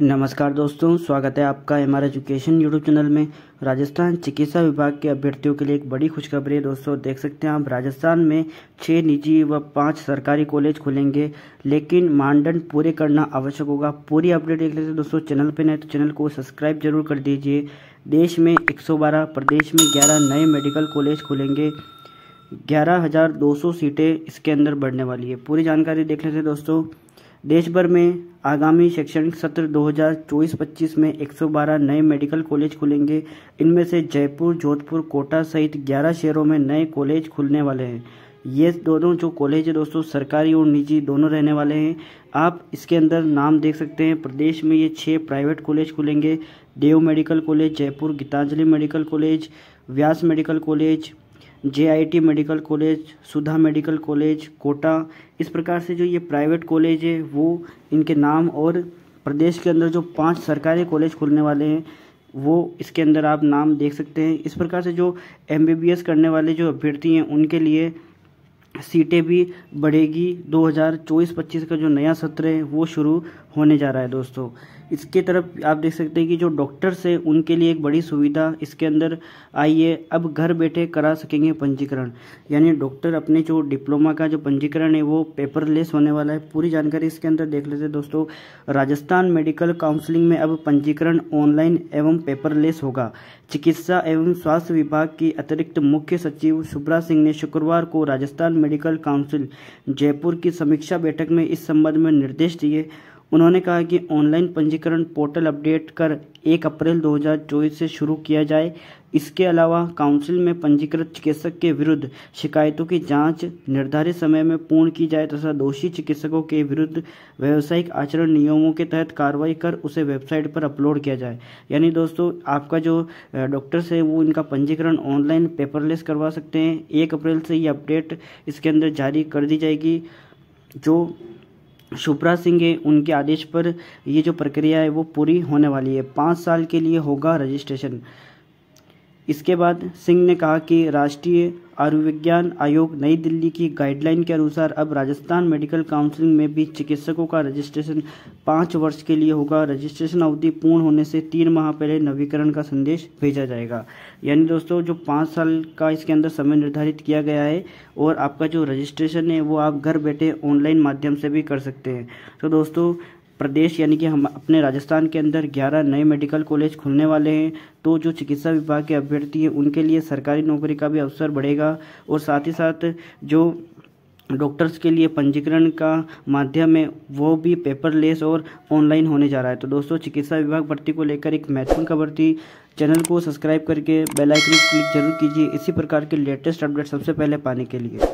नमस्कार दोस्तों स्वागत है आपका M R education YouTube channel में राजस्थान चिकित्सा विभाग के अभ्यर्थियों के लिए एक बड़ी खुशखबरी है दोस्तों देख सकते हैं आप राजस्थान में छः निजी व पाँच सरकारी कॉलेज खुलेंगे लेकिन मानदंड पूरे करना आवश्यक होगा पूरी अपडेट देख लेते दोस्तों चैनल पर नहीं तो चैनल को सब्सक्राइब जरूर कर दीजिए देश में एक प्रदेश में ग्यारह नए मेडिकल कॉलेज खुलेंगे ग्यारह सीटें इसके अंदर बढ़ने वाली है पूरी जानकारी देख लेते हैं दोस्तों देश भर में आगामी शैक्षणिक सत्र 2024-25 में 112 नए मेडिकल कॉलेज खुलेंगे इनमें से जयपुर जोधपुर कोटा सहित 11 शहरों में नए कॉलेज खुलने वाले हैं ये दोनों जो कॉलेज है दोस्तों सरकारी और निजी दोनों रहने वाले हैं आप इसके अंदर नाम देख सकते हैं प्रदेश में ये छः प्राइवेट कॉलेज खुलेंगे Dev medical college Jaipur Gitanjali medical college Vyas medical college JIT medical college Sudha medical college Kota इस प्रकार से जो ये प्राइवेट कॉलेज है वो इनके नाम और प्रदेश के अंदर जो पांच सरकारी कॉलेज खुलने वाले हैं वो इसके अंदर आप नाम देख सकते हैं इस प्रकार से जो एम करने वाले जो अभ्यर्थी हैं उनके लिए सीटें भी बढ़ेगी 2024-25 का जो नया सत्र है वो शुरू होने जा रहा है दोस्तों इसके तरफ आप देख सकते हैं कि जो डॉक्टर्स हैं उनके लिए एक बड़ी सुविधा इसके अंदर आई है अब घर बैठे करा सकेंगे पंजीकरण यानी डॉक्टर अपने जो डिप्लोमा का जो पंजीकरण है वो पेपरलेस होने वाला है पूरी जानकारी इसके अंदर देख लेते हैं दोस्तों राजस्थान मेडिकल काउंसिलिंग में अब पंजीकरण ऑनलाइन एवं पेपरलेस होगा चिकित्सा एवं स्वास्थ्य विभाग की अतिरिक्त मुख्य सचिव सुब्रा सिंह ने शुक्रवार को राजस्थान मेडिकल काउंसिल जयपुर की समीक्षा बैठक में इस संबंध में निर्देश दिए उन्होंने कहा कि ऑनलाइन पंजीकरण पोर्टल अपडेट कर 1 अप्रैल 2024 से शुरू किया जाए इसके अलावा काउंसिल में पंजीकृत चिकित्सक के विरुद्ध शिकायतों की जांच निर्धारित समय में पूर्ण की जाए तथा दोषी चिकित्सकों के विरुद्ध व्यावसायिक आचरण नियमों के तहत कार्रवाई कर उसे वेबसाइट पर अपलोड किया जाए यानी दोस्तों आपका जो डॉक्टर्स है वो इनका पंजीकरण ऑनलाइन पेपरलेस करवा सकते हैं एक अप्रैल से ये अपडेट इसके अंदर जारी कर दी जाएगी जो शुभ्रा सिंह है उनके आदेश पर ये जो प्रक्रिया है वो पूरी होने वाली है पाँच साल के लिए होगा रजिस्ट्रेशन इसके बाद सिंह ने कहा कि राष्ट्रीय आयुर्विज्ञान आयोग नई दिल्ली की गाइडलाइन के अनुसार अब राजस्थान मेडिकल काउंसिलिंग में भी चिकित्सकों का रजिस्ट्रेशन पाँच वर्ष के लिए होगा रजिस्ट्रेशन अवधि पूर्ण होने से तीन माह पहले नवीकरण का संदेश भेजा जाएगा यानी दोस्तों जो पाँच साल का इसके अंदर समय निर्धारित किया गया है और आपका जो रजिस्ट्रेशन है वो आप घर बैठे ऑनलाइन माध्यम से भी कर सकते हैं तो दोस्तों प्रदेश यानी कि हम अपने राजस्थान के अंदर 11 नए मेडिकल कॉलेज खुलने वाले हैं तो जो चिकित्सा विभाग के अभ्यर्थी हैं उनके लिए सरकारी नौकरी का भी अवसर बढ़ेगा और साथ ही साथ जो डॉक्टर्स के लिए पंजीकरण का माध्यम है वो भी पेपरलेस और ऑनलाइन होने जा रहा है तो दोस्तों चिकित्सा विभाग भर्ती को लेकर एक महत्वपूर्ण खबर थी चैनल को सब्सक्राइब करके बेल आइकन क्लिक जरूर कीजिए इसी प्रकार के लेटेस्ट अपडेट सबसे पहले पाने के लिए